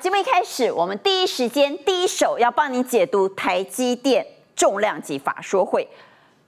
节目一开始，我们第一时间、第一手要帮你解读台积电重量级法说会，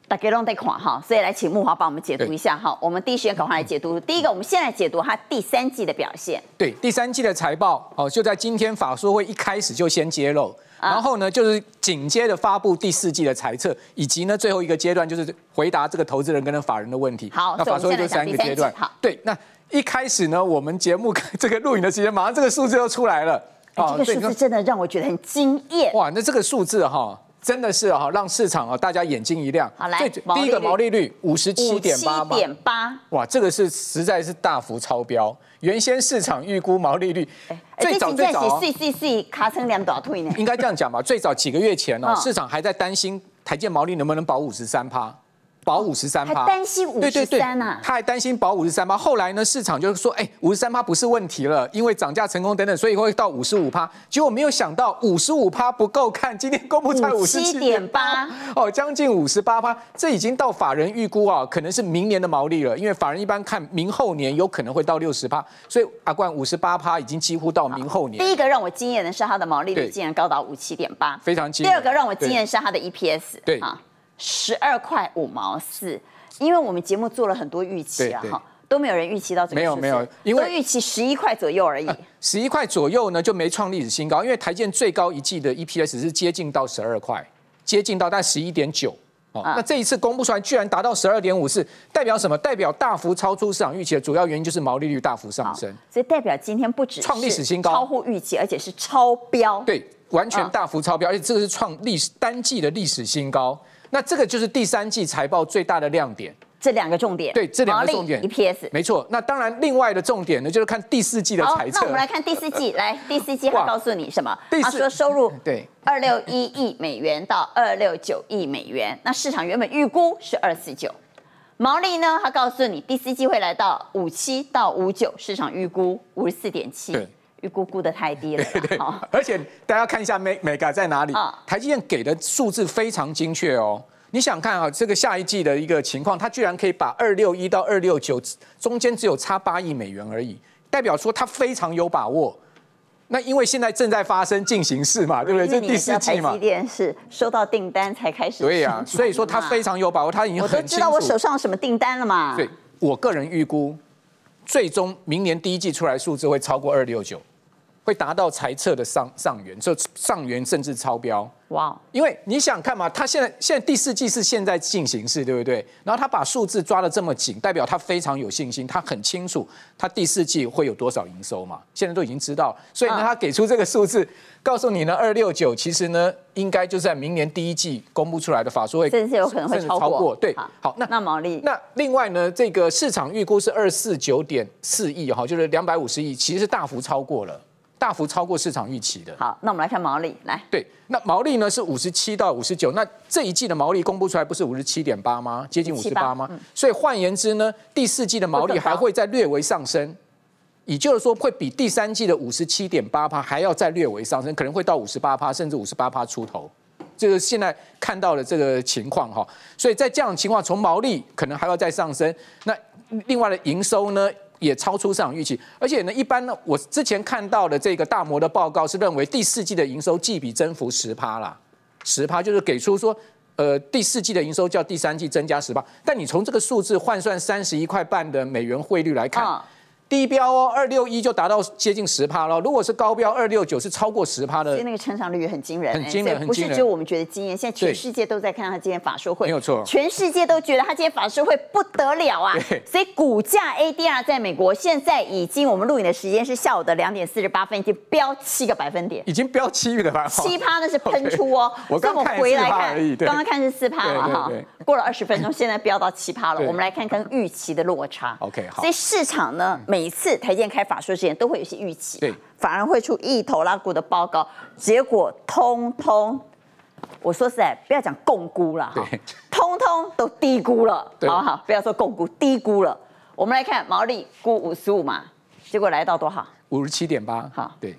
大概弄这块哈，所以来请木华帮我们解读一下哈。我们第一时间赶快来解读。第一个，我们现在解读它第三季的表现。对，第三季的财报哦，就在今天法说会一开始就先揭露，然后呢，就是紧接着发布第四季的财测，以及呢，最后一个阶段就是回答这个投资人跟法人的问题。好，那法说就三个阶段。好，对，那。一开始呢，我们节目这个录影的时间，马上这个数字就出来了。这个数字真的让我觉得很惊艳。哇，那这个数字哈，真的是哈，让市场啊大家眼睛一亮。好来，第一个毛利率五十七点八。五点八。哇，这个是实在是大幅超标。原先市场预估毛利率，最早最早。最近 C 洗洗卡成两大腿呢。应该这样讲吧，最早几个月前哦，市场还在担心台建毛利能不能保五十三趴。保五十三，他担心五十三呐？他还担心保五十三趴。后来呢，市场就是说，哎，五十三趴不是问题了，因为涨价成功等等，所以会到五十五趴。结果没有想到，五十五趴不够看，今天公布才五十七点八，哦，将近五十八趴，这已经到法人预估啊，可能是明年的毛利了，因为法人一般看明后年有可能会到六十八，所以阿冠五十八趴已经几乎到明后年。第一个让我惊艳的是它的毛利率竟然高达五七点八，非常惊艳。第二个让我惊艳是它的 EPS，对啊。十二块五毛四，因为我们节目做了很多预期啊，哈，都没有人预期到这个有，因都预期十一块左右而已。十一块左右呢，就没创历史新高，因为台建最高一季的 EPS 是接近到十二块，接近到但十一点九哦。那这一次公布出来，居然达到十二点五四，代表什么？代表大幅超出市场预期的主要原因就是毛利率大幅上升，所以代表今天不止创历史新高，超乎预期，而且是超标。对。完全大幅超标，而且这个是创历史单季的历史新高。那这个就是第三季财报最大的亮点。这两个重点。对，这两个重点。EPS。没错。那当然，另外的重点呢，就是看第四季的财报。那我们来看第四季。来，第四季会告诉你什么？第四说收入对，二六一亿美元到二六九亿美元。那市场原本预估是二四九。毛利呢？他告诉你，第四季会来到五七到五九，市场预估五十四点七。对。预估估的太低了，对对，而且大家看一下美美加在哪里？台积电给的数字非常精确哦。你想看啊，这个下一季的一个情况，它居然可以把二六一到二六九中间只有差八亿美元而已，代表说它非常有把握。那因为现在正在发生进行式嘛，对不对？这第四季嘛。台积电是收到订单才开始，对呀，所以说它非常有把握，它已经我都知道我手上什么订单了嘛。对我个人预估，最终明年第一季出来数字会超过二六九。会达到裁撤的上上缘，就上缘甚至超标。哇！因为你想看嘛，他现在现在第四季是现在进行式，对不对？然后他把数字抓的这么紧，代表他非常有信心，他很清楚他第四季会有多少营收嘛？现在都已经知道，所以呢，他给出这个数字，告诉你呢，二六九其实呢，应该就是在明年第一季公布出来的法说会，真有可能会超过。对，好，那那毛利，那另外呢，这个市场预估是二四九点四亿，哈，就是两百五十亿，其实是大幅超过了。大幅超过市场预期的。好，那我们来看毛利，来。对，那毛利呢是五十七到五十九。那这一季的毛利公布出来不是五十七点八吗？接近五十八吗？所以换言之呢，第四季的毛利还会再略微上升，也就是说会比第三季的五十七点八趴还要再略微上升，可能会到五十八趴甚至五十八趴出头。这个现在看到的这个情况哈，所以在这的情况，从毛利可能还要再上升。那另外的营收呢？也超出市场预期，而且呢，一般呢，我之前看到的这个大摩的报告是认为第四季的营收季比增幅十趴啦，十趴就是给出说，呃，第四季的营收较第三季增加十趴，但你从这个数字换算三十一块半的美元汇率来看。低标哦，二六一就达到接近十趴了。如果是高标二六九，是超过十趴的。所以那个成长率很惊人，很惊人，不是只有我们觉得惊艳，现在全世界都在看他今天法说会，没有错，全世界都觉得他今天法说会不得了啊。所以股价 ADR 在美国现在已经，我们录影的时间是下午的两点四十八分，已经飙七个百分点，已经飙七了，七趴那是喷出哦。我刚回来看，刚刚看是四趴了刚刚看是四趴哈，过了二十分钟，现在飙到七趴了。我们来看看预期的落差。OK，好。所以市场呢，每每次台建开法说之前都会有一些预期，对，反而会出一头拉股的报告，结果通通，我说实在，不要讲共估了，对，通通都低估了，好好，不要说共估，低估了。我们来看毛利估五十五嘛，结果来到多少？五十七点八，好，对，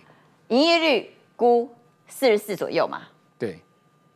营业率估四十四左右嘛，对，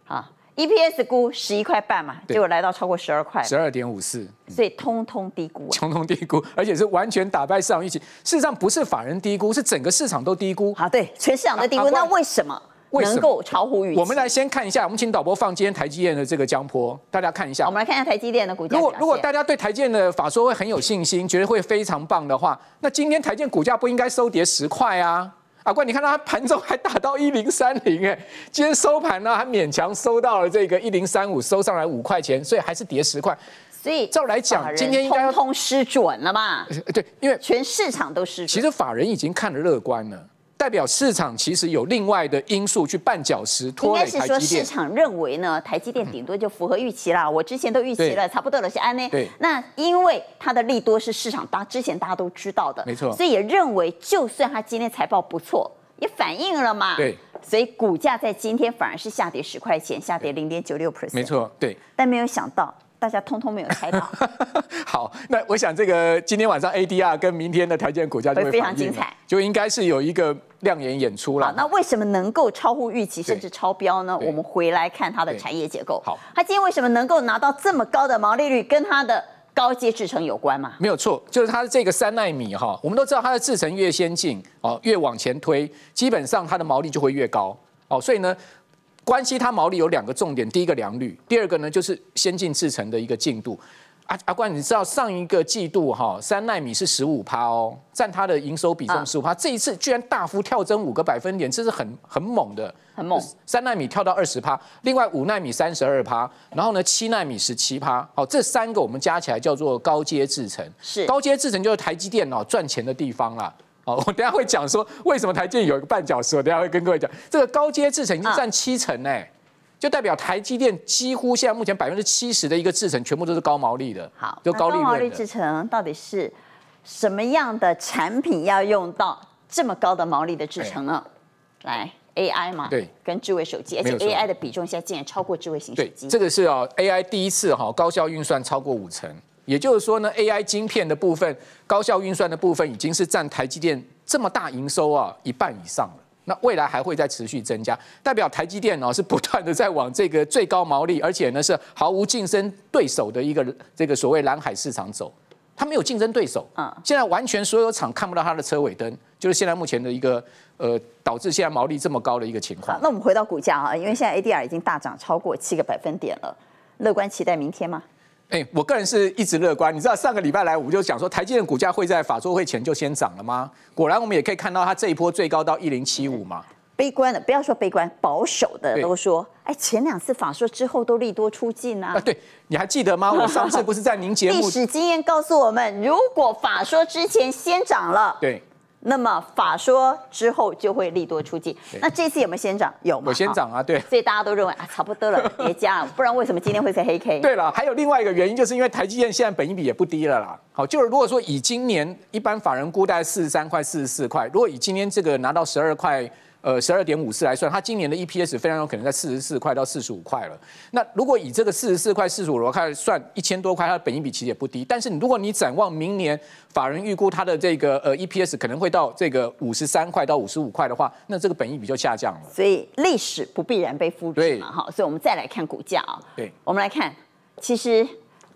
好。EPS 估十一块半嘛，结果来到超过十二块，十二点五四，所以通通低估，通通低估，而且是完全打败市场预期。事实上，不是法人低估，是整个市场都低估。好，对，全市场都低估。那为什么能够超乎预期？我们来先看一下，我们请导播放今天台积电的这个江坡，大家看一下。我们来看一下台积电的股价。如果如果大家对台积电的法说会很有信心，觉得会非常棒的话，那今天台积电股价不应该收跌十块啊？法官，你看他盘中还打到一零三零，哎，今天收盘呢还勉强收到了这个一零三五，收上来五块钱，所以还是跌十块。所以照来讲，今天应该通通失准了嘛？对，因为全市场都失准。其实法人已经看得乐观了。代表市场其实有另外的因素去绊脚石，拖累台积电。应该是说市场认为呢，台积电顶多就符合预期啦。我之前都预期了，差不多了，是安呢。对。那因为它的利多是市场大之前大家都知道的，没错。所以也认为就算它今天财报不错，也反映了嘛。对。所以股价在今天反而是下跌十块钱，下跌零点九六 percent。没错，对。但没有想到，大家通通没有猜到。好，那我想这个今天晚上 ADR 跟明天的台积股价就会非常精彩，就应该是有一个。亮眼演出了，那为什么能够超乎预期甚至超标呢？我们回来看它的产业结构。好，它今天为什么能够拿到这么高的毛利率？跟它的高阶制程有关吗？没有错，就是它的这个三纳米哈，我们都知道它的制程越先进哦，越往前推，基本上它的毛利就会越高哦。所以呢，关系它毛利有两个重点，第一个良率，第二个呢就是先进制程的一个进度。阿阿冠，你知道上一个季度哈，三纳米是十五趴哦，占它的营收比重十五趴。这一次居然大幅跳增五个百分点，这是很很猛的，很猛。三纳米跳到二十趴，另外五纳米三十二趴，然后呢七纳米十七趴。好，这三个我们加起来叫做高阶制程，是高阶制程就是台积电哦赚钱的地方啦。哦，我等下会讲说为什么台积电有一个绊脚石，我等下会跟各位讲。这个高阶制程经占七成呢。就代表台积电几乎现在目前百分之七十的一个制程全部都是高毛利的，好，就高毛利制程到底是什么样的产品要用到这么高的毛利的制程呢？来 AI 嘛，对，跟智慧手机，而且 AI 的比重现在竟然超过智慧型手机，这个是啊，AI 第一次哈高效运算超过五成，也就是说呢，AI 晶片的部分高效运算的部分已经是占台积电这么大营收啊一半以上了。那未来还会再持续增加，代表台积电啊是不断的在往这个最高毛利，而且呢是毫无竞争对手的一个这个所谓蓝海市场走，它没有竞争对手啊。现在完全所有厂看不到它的车尾灯，就是现在目前的一个呃导致现在毛利这么高的一个情况。那我们回到股价啊，因为现在 ADR 已经大涨超过七个百分点了，乐观期待明天吗？哎，我个人是一直乐观。你知道上个礼拜来我们就讲说台积电股价会在法说会前就先涨了吗？果然，我们也可以看到它这一波最高到一零七五嘛。悲观的，不要说悲观，保守的都说，哎，前两次法说之后都利多出尽啊。啊，对，你还记得吗？我上次不是在您节目？历史经验告诉我们，如果法说之前先涨了，对。那么法说之后就会利多出击，那这次有没有先涨？有，有先涨啊，对。所以大家都认为啊，差不多了，别加了，不然为什么今天会是黑 K？对了，还有另外一个原因，就是因为台积电现在本益比也不低了啦。好，就是如果说以今年一般法人估大概四十三块、四十四块，如果以今天这个拿到十二块。呃，十二点五四来算，它今年的 EPS 非常有可能在四十四块到四十五块了。那如果以这个四十四块、四十五块算一千多块，它的本益比其实也不低。但是如果你展望明年，法人预估它的这个呃 EPS 可能会到这个五十三块到五十五块的话，那这个本益比就下降了。所以历史不必然被复制嘛，哈。所以我们再来看股价啊。对，我们来看，其实。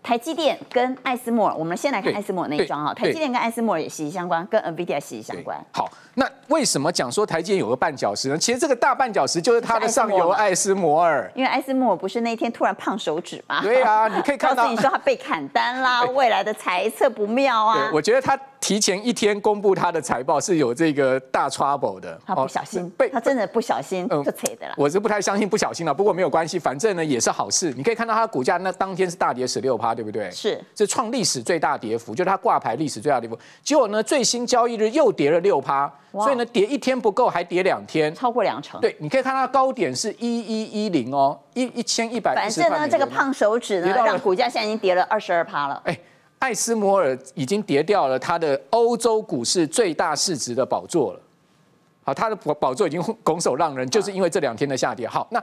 台积电跟艾斯摩尔，我们先来看艾斯摩尔那一桩哈。台积电跟艾斯摩尔也息息相关，跟 NVDI i a 息息相关。好，那为什么讲说台积电有个绊脚石呢？其实这个大绊脚石就是它的上游艾斯摩尔。因为艾斯摩尔不是那一天突然胖手指吗？对啊，你可以看到，你说它被砍单啦，未来的财测不妙啊。我觉得它。提前一天公布他的财报是有这个大 trouble 的，他不小心被他真的不小心不扯的了。我是不太相信不小心了，不过没有关系，反正呢也是好事。你可以看到他股价那当天是大跌十六趴，对不对？是，是创历史最大跌幅，就是他挂牌历史最大跌幅。结果呢，最新交易日又跌了六趴，所以呢跌一天不够，还跌两天，超过两成。对，你可以看它高点是一一一零哦，一一千一百反正呢，这个胖手指呢，让股价现在已经跌了二十二趴了。哎。艾斯摩尔已经跌掉了它的欧洲股市最大市值的宝座了，好，它的宝宝座已经拱手让人，就是因为这两天的下跌。好，那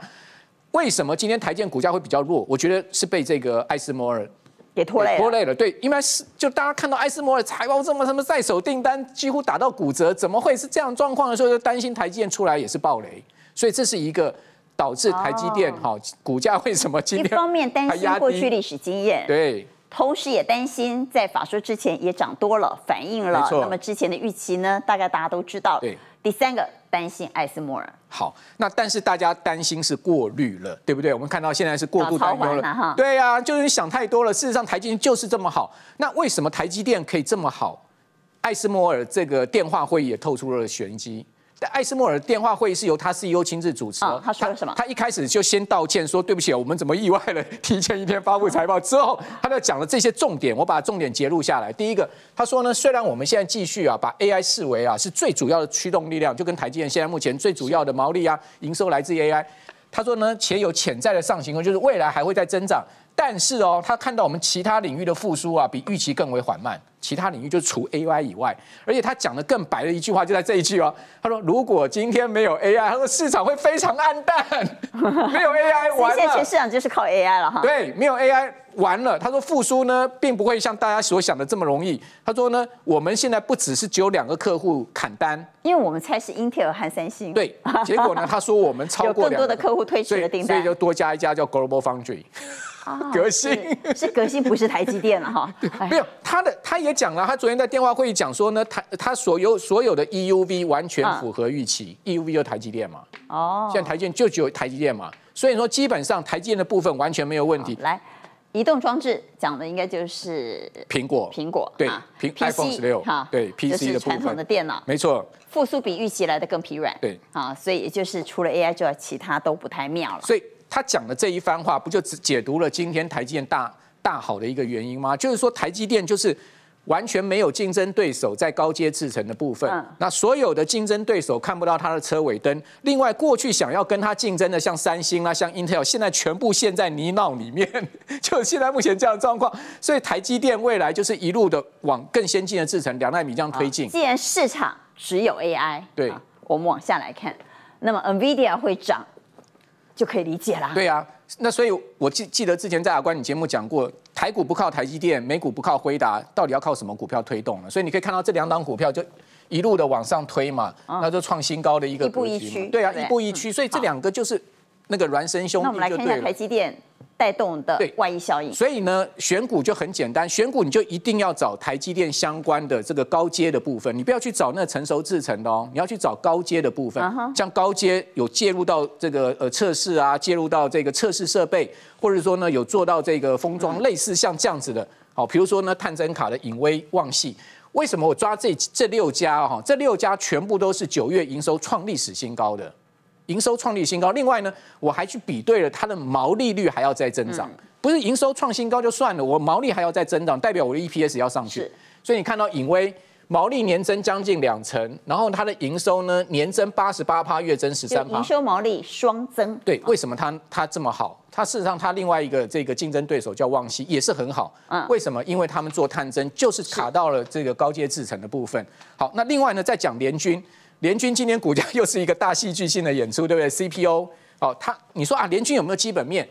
为什么今天台建股价会比较弱？我觉得是被这个艾斯摩尔给拖累了。对，因为是就大家看到艾斯摩尔财报这么什么在手订单几乎打到骨折，怎么会是这样状况的时候，就担心台积电出来也是暴雷，所以这是一个导致台积电好股价为什么今天一方面担心过去历史经验对。同时也担心，在法说之前也涨多了，反映了。那么之前的预期呢？大概大家都知道。对。第三个担心艾斯摩尔。好，那但是大家担心是过滤了，对不对？我们看到现在是过度担忧了对呀，就是你想太多了。事实上，台积电就是这么好。那为什么台积电可以这么好？艾斯摩尔这个电话会议也透出了玄机。艾斯莫尔电话会议是由他 CEO 亲自主持，他说了什么？他一开始就先道歉，说对不起，我们怎么意外了，提前一天发布财报。之后他就讲了这些重点，我把重点截录下来。第一个，他说呢，虽然我们现在继续啊，把 AI 视为啊是最主要的驱动力量，就跟台积电现在目前最主要的毛利啊、营收来自 AI。他说呢，且有潜在的上行就是未来还会在增长。但是哦，他看到我们其他领域的复苏啊，比预期更为缓慢。其他领域就除 AI 以外，而且他讲的更白的一句话就在这一句哦。他说：“如果今天没有 AI，他说市场会非常暗淡，没有 AI 完了。在全市场就是靠 AI 了哈。对，没有 AI 完了。他说复苏呢，并不会像大家所想的这么容易。他说呢，我们现在不只是只有两个客户砍单，因为我们猜是英特尔和三星。对，结果呢，他说我们超过两，有更多的客户推迟了订单，所以就多加一家叫 Global Fundry o。革新是革新，不是台积电了哈。没有他的，他也讲了，他昨天在电话会议讲说呢，他他所有所有的 EUV 完全符合预期，EUV 就台积电嘛。哦，现在台积电就只有台积电嘛，所以说基本上台积电的部分完全没有问题。来，移动装置讲的应该就是苹果，苹果对，iPhone 十六哈，对，PC 的部分，传统的电脑没错，复苏比预期来的更疲软。对啊，所以也就是除了 AI 之外，其他都不太妙了。所以。他讲的这一番话，不就只解读了今天台积电大大好的一个原因吗？就是说台积电就是完全没有竞争对手在高阶制程的部分，那所有的竞争对手看不到它的车尾灯。另外，过去想要跟他竞争的，像三星啊，像 Intel，现在全部陷在泥淖里面，就现在目前这样的状况。所以台积电未来就是一路的往更先进的制程两纳米这样推进。既然市场只有 AI，对，我们往下来看，那么 Nvidia 会涨。就可以理解啦。对呀，那所以我记记得之前在阿关你节目讲过，台股不靠台积电，美股不靠辉达，到底要靠什么股票推动呢？所以你可以看到这两档股票就一路的往上推嘛，那就创新高的一个布局。对啊，一步一趋，所以这两个就是。那个孪生兄，那我们来看一下台积电带动的外溢效应。所以呢，选股就很简单，选股你就一定要找台积电相关的这个高阶的部分，你不要去找那成熟制成的哦，你要去找高阶的部分，像高阶有介入到这个呃测试啊，介入到这个测试设备，或者说呢有做到这个封装，类似像这样子的。好，比如说呢探针卡的隐微望系，为什么我抓这这六家哈？这六家全部都是九月营收创历史新高。的营收创立新高，另外呢，我还去比对了它的毛利率还要再增长，不是营收创新高就算了，我毛利还要再增长，代表我的 EPS 要上去。所以你看到影威毛利年增将近两成，然后它的营收呢年增八十八趴，月增十三。趴，营收毛利双增。对，为什么它它这么好？它事实上，它另外一个这个竞争对手叫旺西也是很好。嗯。为什么？因为他们做探针就是卡到了这个高阶制程的部分。好，那另外呢，再讲联军。联军今年股价又是一个大戏剧性的演出，对不对？CPU，好，它你说啊，联军有没有基本面？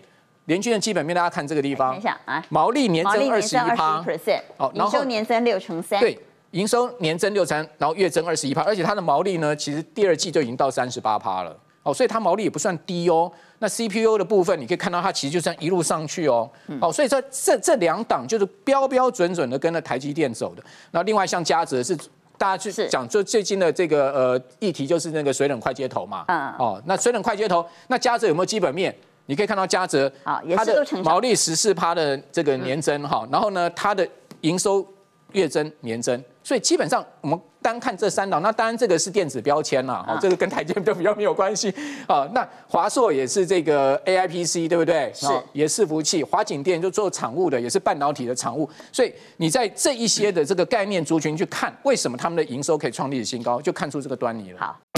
联军的基本面，大家看这个地方。啊。毛利年增二十一趴。p e 好，营收年增六成三。对，营收年增六成，然后月增二十一趴，而且它的毛利呢，其实第二季就已经到三十八趴了。哦，所以它毛利也不算低哦。那 CPU 的部分，你可以看到它其实就这样一路上去哦。哦，所以说这这两档就是标标准准的跟着台积电走的。那另外像佳泽是。大家去讲，就最近的这个呃议题，就是那个水冷快接头嘛。嗯。哦，那水冷快接头，那嘉泽有没有基本面？你可以看到嘉泽，它的毛利十四趴的这个年增哈，然后呢，它的营收月增年增。所以基本上，我们单看这三档，那当然这个是电子标签了，哈，这个跟台积电比较没有关系啊。那华硕也是这个 A I P C，对不对？是，也是服务器。华景电就做产物的，也是半导体的产物。所以你在这一些的这个概念族群去看，为什么他们的营收可以创历史新高，就看出这个端倪了。好。